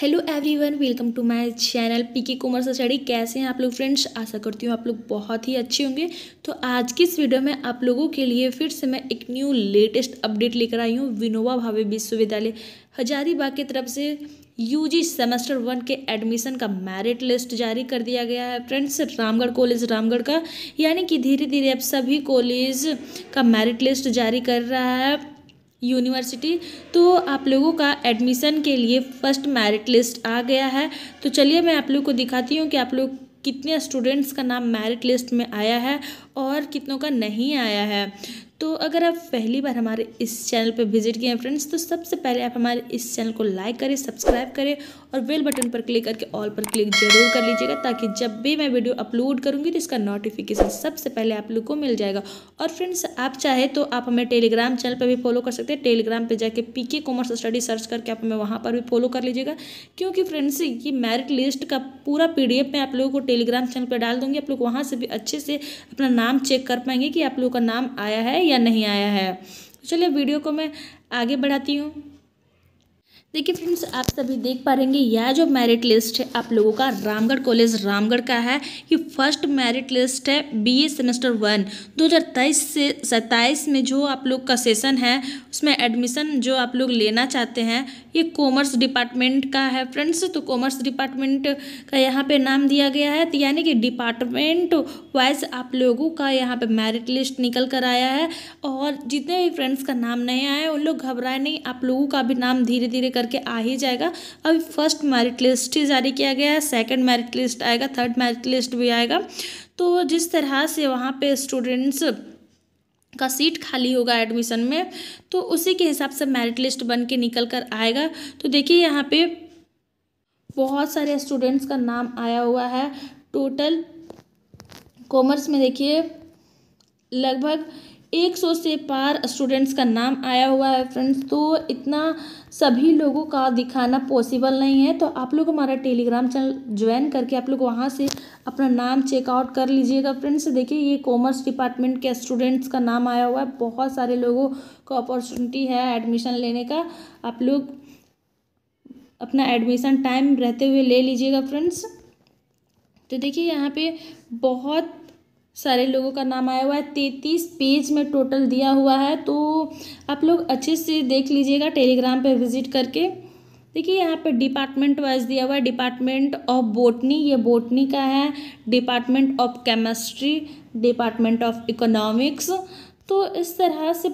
hello everyone welcome to my channel PK commerce study कैसे हैं आप लोग फ्रेंड्स आशा करती हूँ आप लोग बहुत ही अच्छे होंगे तो आज की इस वीडियो में आप लोगों के लिए फिर से मैं एक न्यू लेटेस्ट अपडेट लेकर आई हूँ विनोबा भावे विश्वविद्यालय हजारीबाग की तरफ से यूजी सेमेस्टर वन के एडमिशन का मेरिट लिस्ट जारी कर दिया गया है फ्रेंड्स रामगढ़ कॉलेज रामगढ़ का यानी कि धीरे धीरे अब सभी कॉलेज का मेरिट लिस्ट जारी कर रहा है यूनिवर्सिटी तो आप लोगों का एडमिशन के लिए फर्स्ट मेरिट लिस्ट आ गया है तो चलिए मैं आप लोग को दिखाती हूँ कि आप लोग कितने स्टूडेंट्स का नाम मेरिट लिस्ट में आया है और कितनों का नहीं आया है तो अगर आप पहली बार हमारे इस चैनल पर विजिट किए हैं फ्रेंड्स तो सबसे पहले आप हमारे इस चैनल को लाइक करें सब्सक्राइब करें और बेल बटन पर क्लिक करके ऑल पर क्लिक जरूर कर लीजिएगा ताकि जब भी मैं वीडियो अपलोड करूँगी तो इसका नोटिफिकेशन सबसे पहले आप लोग को मिल जाएगा और फ्रेंड्स आप चाहे तो आप हमें टेलीग्राम चैनल पर भी फॉलो कर सकते हैं टेलीग्राम पर जाके पी के कॉमर्स स्टडी सर्च करके आप हमें वहाँ पर भी फॉलो कर लीजिएगा क्योंकि फ्रेंड्स ये मेरिट लिस्ट का पूरा पी मैं आप लोगों को टेलीग्राम चैनल पर डाल दूँगी आप लोग वहाँ से भी अच्छे से अपना नाम चेक कर पाएंगे कि आप लोगों का नाम आया है या नहीं आया है चलिए वीडियो को मैं आगे बढ़ाती हूँ देखिए फ्रेंड्स आप सभी देख पा रहेंगे यह जो मेरिट लिस्ट है आप लोगों का रामगढ़ कॉलेज रामगढ़ का है कि फर्स्ट मेरिट लिस्ट है बीए सेमेस्टर वन 2023 से सत्ताईस में जो आप लोग का सेशन है उसमें एडमिशन जो आप लोग लेना चाहते हैं ये कॉमर्स डिपार्टमेंट का है फ्रेंड्स तो कॉमर्स डिपार्टमेंट का यहाँ पर नाम दिया गया है तो यानी कि डिपार्टमेंट वाइज आप लोगों का यहाँ पर मेरिट लिस्ट निकल कर आया है और जितने भी फ्रेंड्स का नाम नहीं आया उन लोग घबराए नहीं आप लोगों का भी नाम धीरे धीरे कर करके आ ही जाएगा अब फर्स्ट मेरिट लिस्ट ही जारी किया गया है सेकेंड मेरिट लिस्ट आएगा थर्ड मेरिट लिस्ट भी आएगा तो जिस तरह से वहाँ पे स्टूडेंट्स का सीट खाली होगा एडमिशन में तो उसी के हिसाब से मेरिट लिस्ट बन के निकल कर आएगा तो देखिए यहाँ पे बहुत सारे स्टूडेंट्स का नाम आया हुआ है टोटल कॉमर्स में देखिए लगभग एक सौ से पार स्टूडेंट्स का नाम आया हुआ है फ्रेंड्स तो इतना सभी लोगों का दिखाना पॉसिबल नहीं है तो आप लोग हमारा टेलीग्राम चैनल ज्वाइन करके आप लोग वहाँ से अपना नाम चेकआउट कर लीजिएगा फ्रेंड्स देखिए ये कॉमर्स डिपार्टमेंट के स्टूडेंट्स का नाम आया हुआ है बहुत सारे लोगों को अपॉर्चुनिटी है एडमिशन लेने का आप लोग अपना एडमिशन टाइम रहते हुए ले लीजिएगा फ्रेंड्स तो देखिए यहाँ पे बहुत सारे लोगों का नाम आया हुआ है तैंतीस पेज में टोटल दिया हुआ है तो आप लोग अच्छे से देख लीजिएगा टेलीग्राम पर विजिट करके देखिए यहाँ पे डिपार्टमेंट वाइज दिया हुआ है डिपार्टमेंट ऑफ बोटनी ये बोटनी का है department of chemistry department of economics तो इस तरह से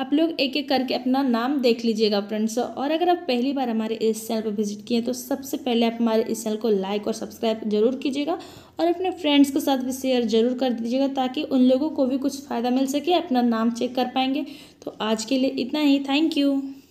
आप लोग एक एक करके अपना नाम देख लीजिएगा फ्रेंड्स और अगर आप पहली बार हमारे इस चैनल पर विजिट किए हैं तो सबसे पहले आप हमारे इस चैनल को लाइक और सब्सक्राइब जरूर कीजिएगा और अपने फ्रेंड्स के साथ भी शेयर जरूर कर दीजिएगा ताकि उन लोगों को भी कुछ फ़ायदा मिल सके अपना नाम चेक कर पाएंगे तो आज के लिए इतना ही थैंक यू